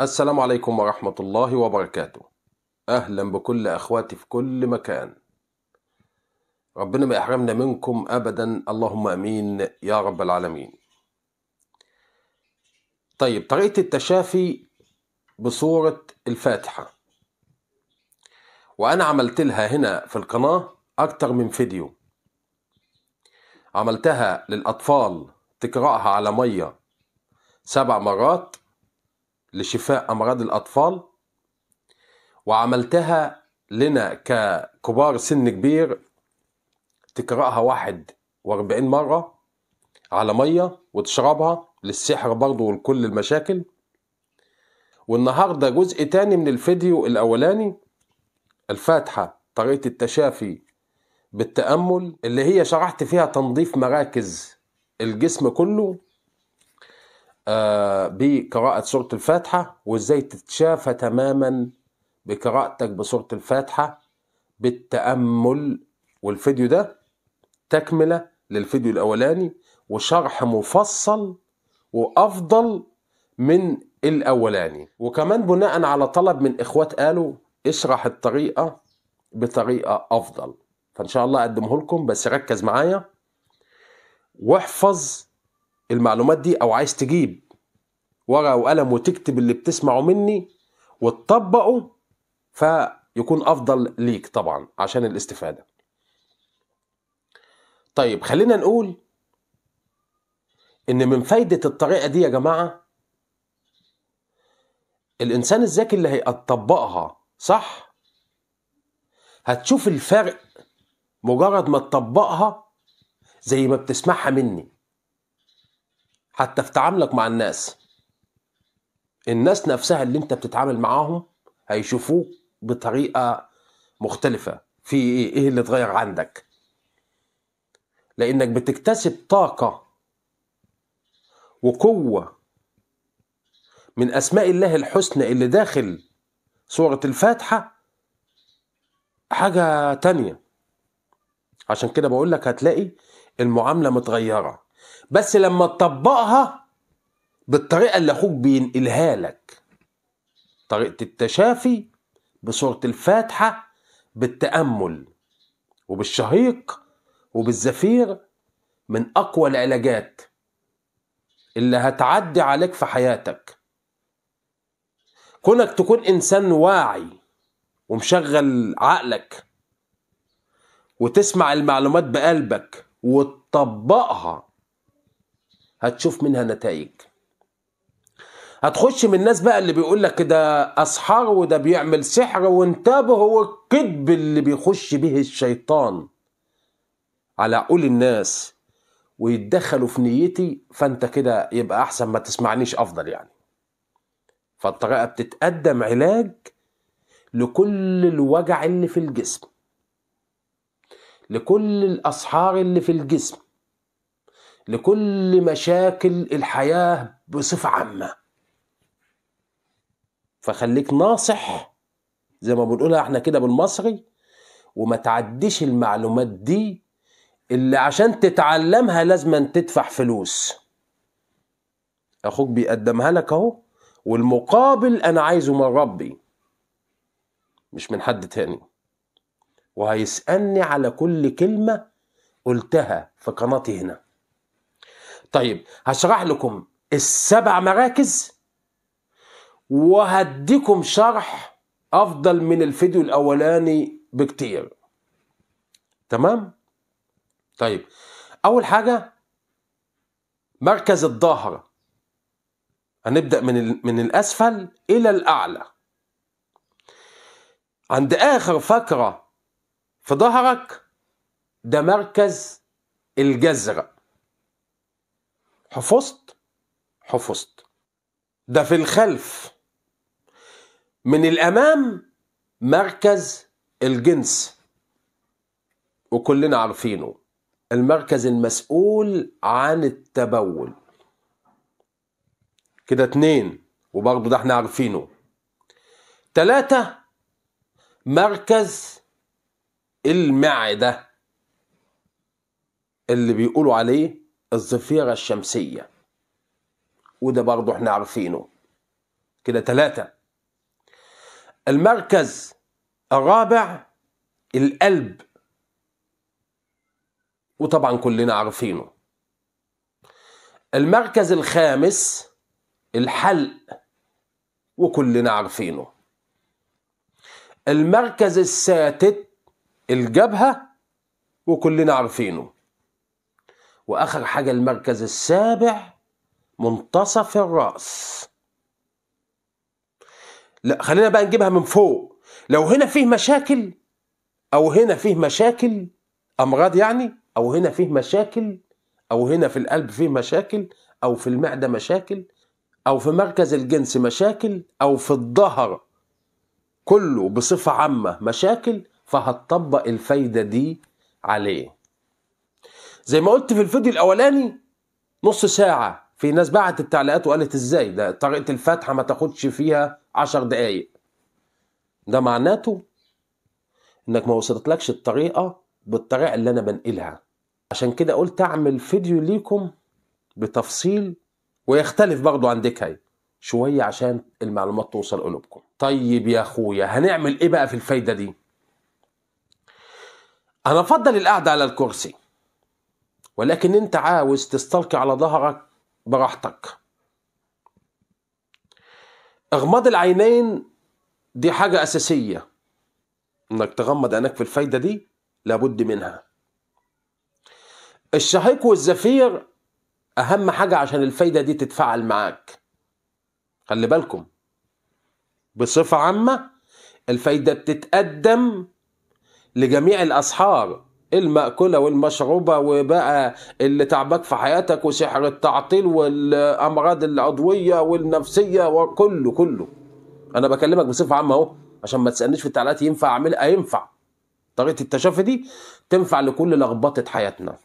السلام عليكم ورحمة الله وبركاته أهلا بكل أخواتي في كل مكان ربنا ما يحرمنا منكم أبدا اللهم أمين يا رب العالمين طيب طريقة التشافي بصورة الفاتحة وأنا عملت لها هنا في القناة أكتر من فيديو عملتها للأطفال تقرأها على مية سبع مرات لشفاء أمراض الأطفال وعملتها لنا ككبار سن كبير تقرأها واحد واربعين مرة على مية وتشربها للسحر برضه ولكل المشاكل والنهاردة جزء تاني من الفيديو الأولاني الفاتحة طريقة التشافي بالتأمل اللي هي شرحت فيها تنظيف مراكز الجسم كله آه، بقراءة سورة الفاتحة وإزاي تتشافى تماما بقراءتك بسورة الفاتحة بالتأمل والفيديو ده تكملة للفيديو الأولاني وشرح مفصل وأفضل من الأولاني وكمان بناء على طلب من إخوات قالوا اشرح الطريقة بطريقة أفضل فإن شاء الله أقدمه لكم بس ركز معايا واحفظ المعلومات دي أو عايز تجيب ورقة وقلم وتكتب اللي بتسمعه مني وتطبقه فيكون أفضل ليك طبعا عشان الاستفادة طيب خلينا نقول إن من فايدة الطريقة دي يا جماعة الإنسان الذكي اللي هيطبقها صح هتشوف الفرق مجرد ما تطبقها زي ما بتسمعها مني حتى في تعاملك مع الناس الناس نفسها اللي انت بتتعامل معاهم هيشوفوك بطريقه مختلفه في ايه؟, ايه اللي اتغير عندك لانك بتكتسب طاقه وقوه من اسماء الله الحسنى اللي داخل سوره الفاتحه حاجه تانية عشان كده بقول لك هتلاقي المعامله متغيره بس لما تطبقها بالطريقة اللي أخوك بينقلها لك طريقة التشافي بسورة الفاتحة بالتأمل وبالشهيق وبالزفير من أقوى العلاجات اللي هتعدي عليك في حياتك كونك تكون إنسان واعي ومشغل عقلك وتسمع المعلومات بقلبك وتطبقها هتشوف منها نتائج هتخش من الناس بقى اللي بيقول لك ده اسحار وده بيعمل سحر وانتبه هو الكذب اللي بيخش به الشيطان على عقول الناس ويتدخلوا في نيتي فانت كده يبقى احسن ما تسمعنيش افضل يعني فالطريقه بتتقدم علاج لكل الوجع اللي في الجسم لكل الاسحار اللي في الجسم لكل مشاكل الحياه بصفه عامه فخليك ناصح زي ما بنقولها احنا كده بالمصري وما تعديش المعلومات دي اللي عشان تتعلمها لازم تدفع فلوس اخوك بيقدمها لك اهو والمقابل انا عايزه من ربي مش من حد تاني وهيسألني على كل كلمة قلتها في قناتي هنا طيب هشرح لكم السبع مراكز وهديكم شرح افضل من الفيديو الاولاني بكتير تمام طيب اول حاجه مركز الظهر هنبدا من من الاسفل الى الاعلى عند اخر فقره في ظهرك ده مركز الجذر حفظت حفظت ده في الخلف من الأمام مركز الجنس وكلنا عارفينه المركز المسؤول عن التبول كده اتنين وبرضه ده احنا عارفينه تلاتة مركز المعدة اللي بيقولوا عليه الظفيرة الشمسية وده برضه احنا عارفينه كده تلاتة المركز الرابع القلب وطبعا كلنا عارفينه المركز الخامس الحلق وكلنا عارفينه المركز الساتت الجبهة وكلنا عارفينه وآخر حاجة المركز السابع منتصف الرأس لا خلينا بقى نجيبها من فوق لو هنا فيه مشاكل او هنا فيه مشاكل امراض يعني او هنا فيه مشاكل او هنا في القلب فيه مشاكل او في المعده مشاكل او في مركز الجنس مشاكل او في الظهر كله بصفه عامه مشاكل فهتطبق الفايده دي عليه زي ما قلت في الفيديو الاولاني نص ساعه في ناس بعتت تعليقات وقالت ازاي ده طريقه الفاتحه ما تاخدش فيها عشر دقايق ده معناته انك ما وصلتلكش الطريقة بالطريقة اللي انا بنقلها عشان كده قلت اعمل فيديو ليكم بتفصيل ويختلف برضو عن ديكاي شوية عشان المعلومات توصل قلوبكم طيب يا اخويا هنعمل ايه بقى في الفايدة دي انا افضل القعدة على الكرسي ولكن انت عاوز تستلقي على ظهرك براحتك اغماض العينين دي حاجة أساسية إنك تغمض عينك في الفايدة دي لابد منها الشهيق والزفير أهم حاجة عشان الفايدة دي تتفعل معاك خلي بالكم بصفة عامة الفايدة بتتقدم لجميع الأسحار المأكولة والمشروبة وبقى اللي تعبك في حياتك وسحر التعطيل والأمراض العضوية والنفسية وكله كله أنا بكلمك بصفة عامة أهو عشان ما تسألنيش في التعليقات ينفع أعملها ينفع طريقة التشافي دي تنفع لكل لخبطة حياتنا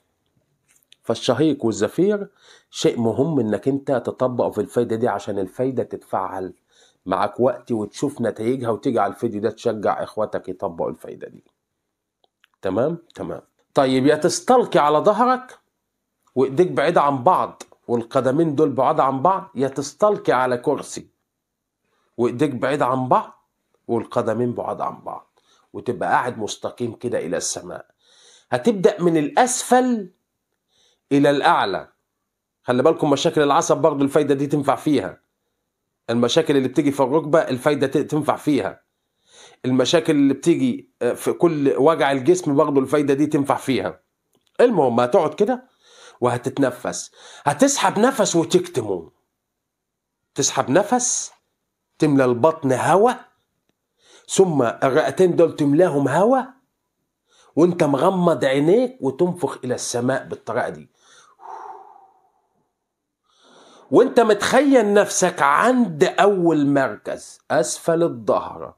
فالشهيق والزفير شيء مهم انك انت تطبقه في الفايدة دي عشان الفايدة تتفعل معاك وقت وتشوف نتائجها وتيجي على الفيديو ده تشجع اخواتك يطبقوا الفايدة دي تمام تمام طيب يا تستلقي على ظهرك وايديك بعيد عن بعض والقدمين دول بعاد عن بعض يا تستلقي على كرسي وايديك بعيد عن بعض والقدمين بعاد عن بعض وتبقى قاعد مستقيم كده إلى السماء هتبدأ من الأسفل إلى الأعلى خلي بالكم مشاكل العصب برضو الفايدة دي تنفع فيها المشاكل اللي بتيجي في الركبة الفايدة تنفع فيها المشاكل اللي بتيجي آه، في كل وجع الجسم برضه الفايده دي تنفع فيها المهم هتقعد كده وهتتنفس هتسحب نفس وتكتمه تسحب نفس تملى البطن هواء ثم الرئتين دول تملاهم هواء وانت مغمض عينيك وتنفخ الى السماء بالطريقه دي وانت متخيل نفسك عند اول مركز اسفل الظهر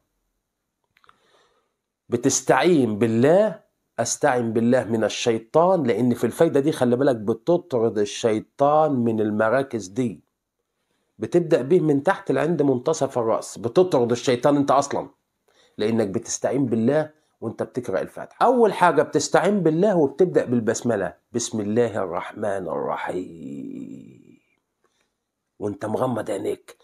بتستعين بالله استعين بالله من الشيطان لان في الفايده دي خلي بالك بتطرد الشيطان من المراكز دي بتبدا به من تحت لعند منتصف الراس بتطرد الشيطان انت اصلا لانك بتستعين بالله وانت بتقرا الفاتحه اول حاجه بتستعين بالله وبتبدا بالبسمله بسم الله الرحمن الرحيم وانت مغمض عينيك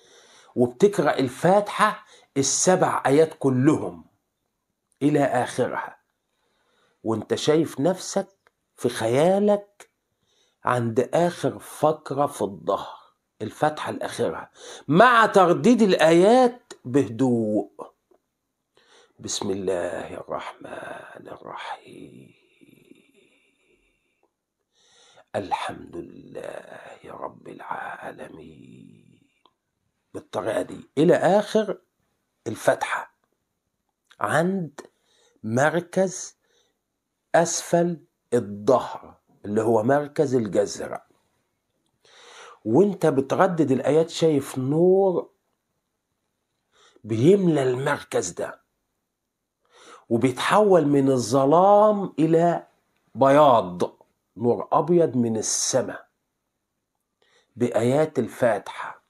وبتقرا الفاتحه السبع ايات كلهم إلى آخرها وانت شايف نفسك في خيالك عند آخر فقرة في الظهر الفتحة الأخيرة مع ترديد الآيات بهدوء بسم الله الرحمن الرحيم الحمد لله رب العالمين بالطريقة دي إلى آخر الفتحة عند مركز أسفل الظهر اللي هو مركز الجزرة وانت بتردد الآيات شايف نور بيملى المركز ده وبيتحول من الظلام إلى بياض نور أبيض من السماء بآيات الفاتحة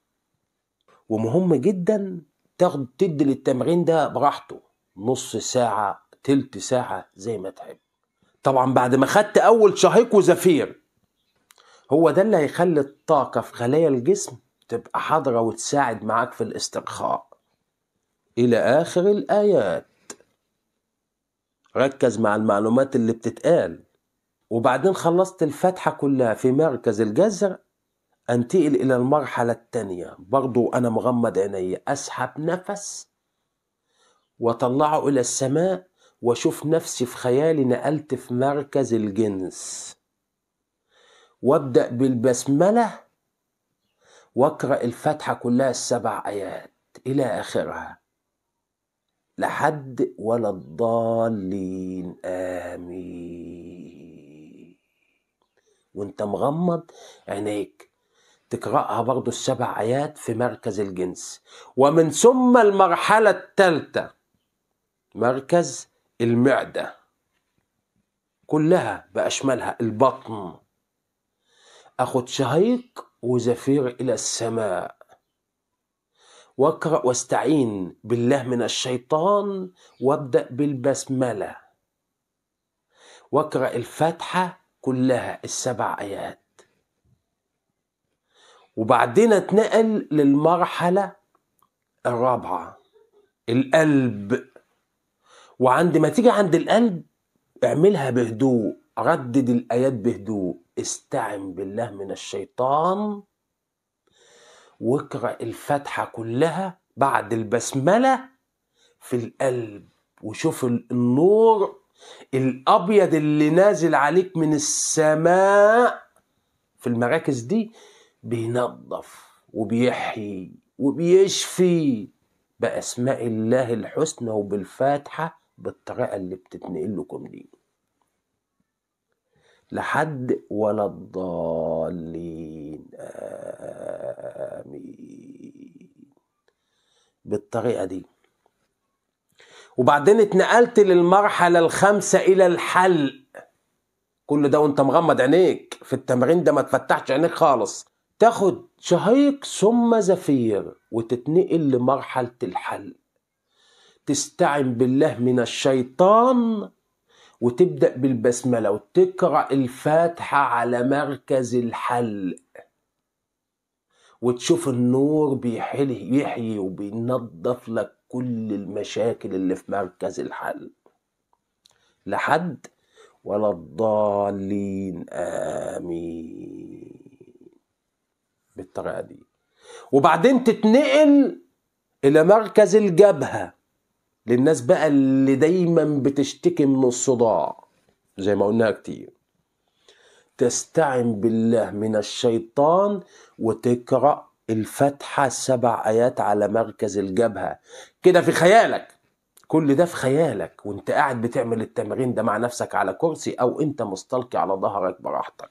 ومهم جدا تاخد تدي للتمرين ده براحته نص ساعة تلت ساعة زي ما تحب طبعا بعد ما خدت أول شهيق وزفير هو ده اللي هيخلي الطاقة في خلايا الجسم تبقى حاضرة وتساعد معاك في الاسترخاء إلى آخر الآيات ركز مع المعلومات اللي بتتقال وبعدين خلصت الفاتحة كلها في مركز الجزر أنتقل إلى المرحلة التانية برضو أنا مغمض عيني أسحب نفس وأطلعه إلى السماء واشوف نفسي في خيالي نقلت في مركز الجنس وابدا بالبسمله واقرا الفاتحه كلها السبع ايات الى اخرها لحد ولا الضالين امين وانت مغمض عينيك تقراها برضو السبع ايات في مركز الجنس ومن ثم المرحله الثالثه مركز المعدة كلها بأشملها البطن أخذ شهيق وزفير إلى السماء واقرأ واستعين بالله من الشيطان وابدأ بالبسملة واقرأ الفاتحة كلها السبع آيات وبعدين اتنقل للمرحلة الرابعة القلب وعند ما تيجي عند القلب اعملها بهدوء ردد الآيات بهدوء استعن بالله من الشيطان واقرأ الفاتحة كلها بعد البسملة في القلب وشوف النور الأبيض اللي نازل عليك من السماء في المراكز دي بينظف وبيحيي وبيشفي بأسماء الله الحسنى وبالفاتحة بالطريقه اللي بتتنقل لكم دي لحد ولا الضالين امين بالطريقه دي وبعدين اتنقلت للمرحله الخامسه الى الحلق كل ده وانت مغمض عينيك في التمرين ده ما تفتحش عينيك خالص تاخد شهيق ثم زفير وتتنقل لمرحله الحلق تستعن بالله من الشيطان وتبدأ بالبسملة وتقرأ الفاتحة على مركز الحلق وتشوف النور بيحلي يحيي وبينظف لك كل المشاكل اللي في مركز الحلق لحد ولا الضالين آمين بالطريقة دي وبعدين تتنقل إلى مركز الجبهة للناس بقى اللي دايما بتشتكي من الصداع زي ما قلناها كتير تستعن بالله من الشيطان وتقرأ الفاتحة سبع آيات على مركز الجبهة كده في خيالك كل ده في خيالك وانت قاعد بتعمل التمرين ده مع نفسك على كرسي او انت مستلقي على ظهرك براحتك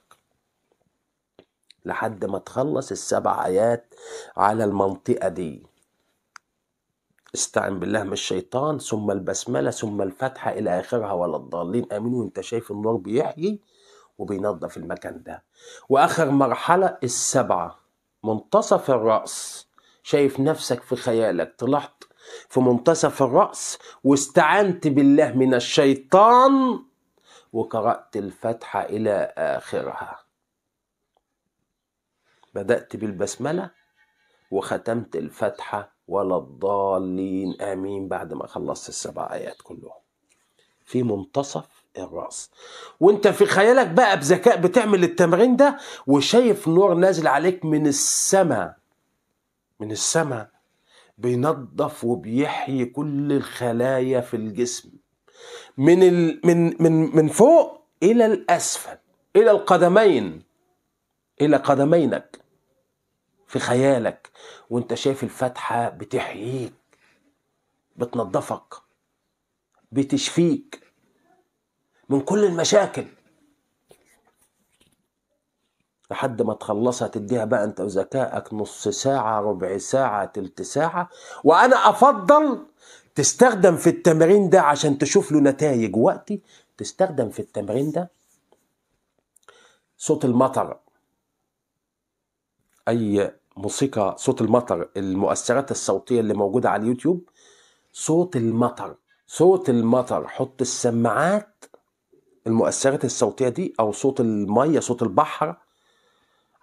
لحد ما تخلص السبع آيات على المنطقة دي استعن بالله من الشيطان ثم البسملة ثم الفتحة إلى آخرها ولا الضالين آمين وأنت شايف النور بيحيي وبينظف المكان ده وآخر مرحلة السبعة منتصف الرأس شايف نفسك في خيالك طلعت في منتصف الرأس واستعنت بالله من الشيطان وقرأت الفتحة إلى آخرها بدأت بالبسملة وختمت الفتحه ولا الضالين امين بعد ما خلصت السبع ايات كلهم في منتصف الراس وانت في خيالك بقى بذكاء بتعمل التمرين ده وشايف نور نازل عليك من السماء من السماء بينظف وبيحيي كل الخلايا في الجسم من ال... من من من فوق الى الاسفل الى القدمين الى قدمينك في خيالك وانت شايف الفاتحة بتحييك بتنظفك بتشفيك من كل المشاكل لحد ما تخلصها تديها بقى انت وذكائك نص ساعة ربع ساعة تلت ساعة وانا افضل تستخدم في التمرين ده عشان تشوف له نتائج وقتي تستخدم في التمرين ده صوت المطر اي موسيقى صوت المطر المؤثرات الصوتية اللي موجودة على اليوتيوب صوت المطر صوت المطر حط السماعات المؤثرات الصوتية دي أو صوت المية صوت البحر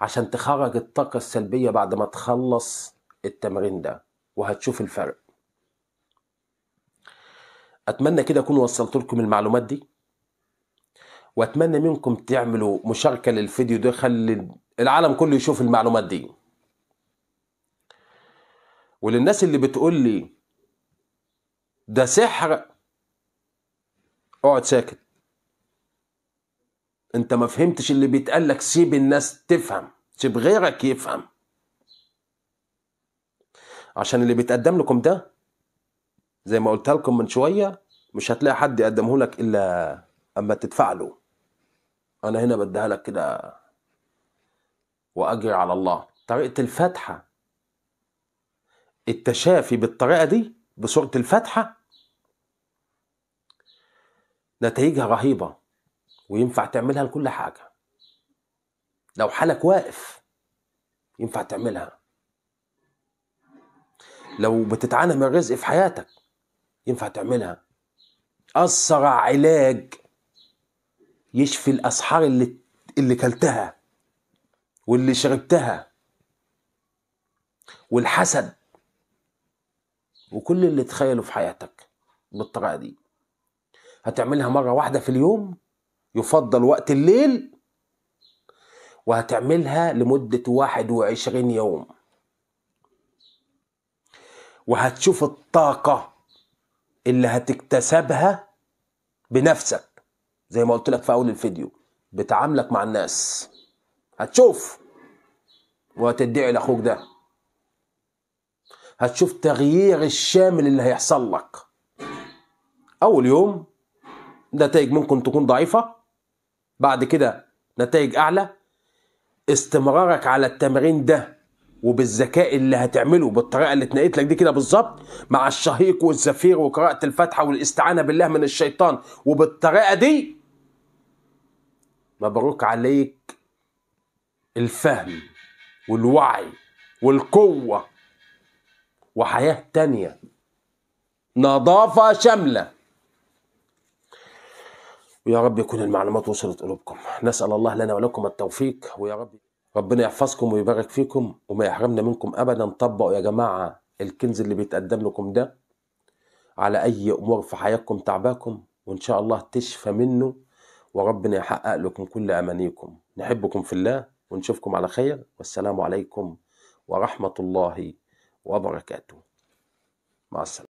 عشان تخرج الطاقة السلبية بعد ما تخلص التمرين ده وهتشوف الفرق أتمنى كده أكون وصلت لكم المعلومات دي وأتمنى منكم تعملوا مشاركة للفيديو ده خلي العالم كله يشوف المعلومات دي وللناس اللي بتقول لي ده سحر اقعد ساكت انت ما فهمتش اللي بيتقال لك سيب الناس تفهم سيب غيرك يفهم عشان اللي بيتقدم لكم ده زي ما قلت لكم من شويه مش هتلاقي حد يقدمه لك الا اما تدفع له انا هنا بديها لك كده واجري على الله طريقه الفاتحه التشافي بالطريقه دي بسوره الفاتحه نتائجها رهيبه وينفع تعملها لكل حاجه لو حالك واقف ينفع تعملها لو بتتعانى من رزق في حياتك ينفع تعملها اسرع علاج يشفي الاسحار اللي اللي كلتها واللي شربتها والحسد وكل اللي تخيله في حياتك بالطريقه دي هتعملها مره واحده في اليوم يفضل وقت الليل وهتعملها لمدة 21 يوم وهتشوف الطاقة اللي هتكتسبها بنفسك زي ما قلت لك في أول الفيديو بتعاملك مع الناس هتشوف وهتدعي لأخوك ده هتشوف تغيير الشامل اللي هيحصل لك اول يوم نتائج ممكن تكون ضعيفه بعد كده نتائج اعلى استمرارك على التمرين ده وبالذكاء اللي هتعمله بالطريقه اللي اتنقيت لك دي كده بالظبط مع الشهيق والزفير وقراءه الفاتحه والاستعانه بالله من الشيطان وبالطريقه دي مبروك عليك الفهم والوعي والقوه وحياة تانية نظافة شاملة ويا رب يكون المعلومات وصلت قلوبكم نسأل الله لنا ولكم التوفيق ويا رب ربنا يحفظكم ويبارك فيكم وما يحرمنا منكم أبدا طبقوا يا جماعة الكنز اللي بيتقدم لكم ده على أي أمور في حياتكم تعباكم وإن شاء الله تشفى منه وربنا يحقق لكم كل أمانيكم نحبكم في الله ونشوفكم على خير والسلام عليكم ورحمة الله وبركاته مع السلامة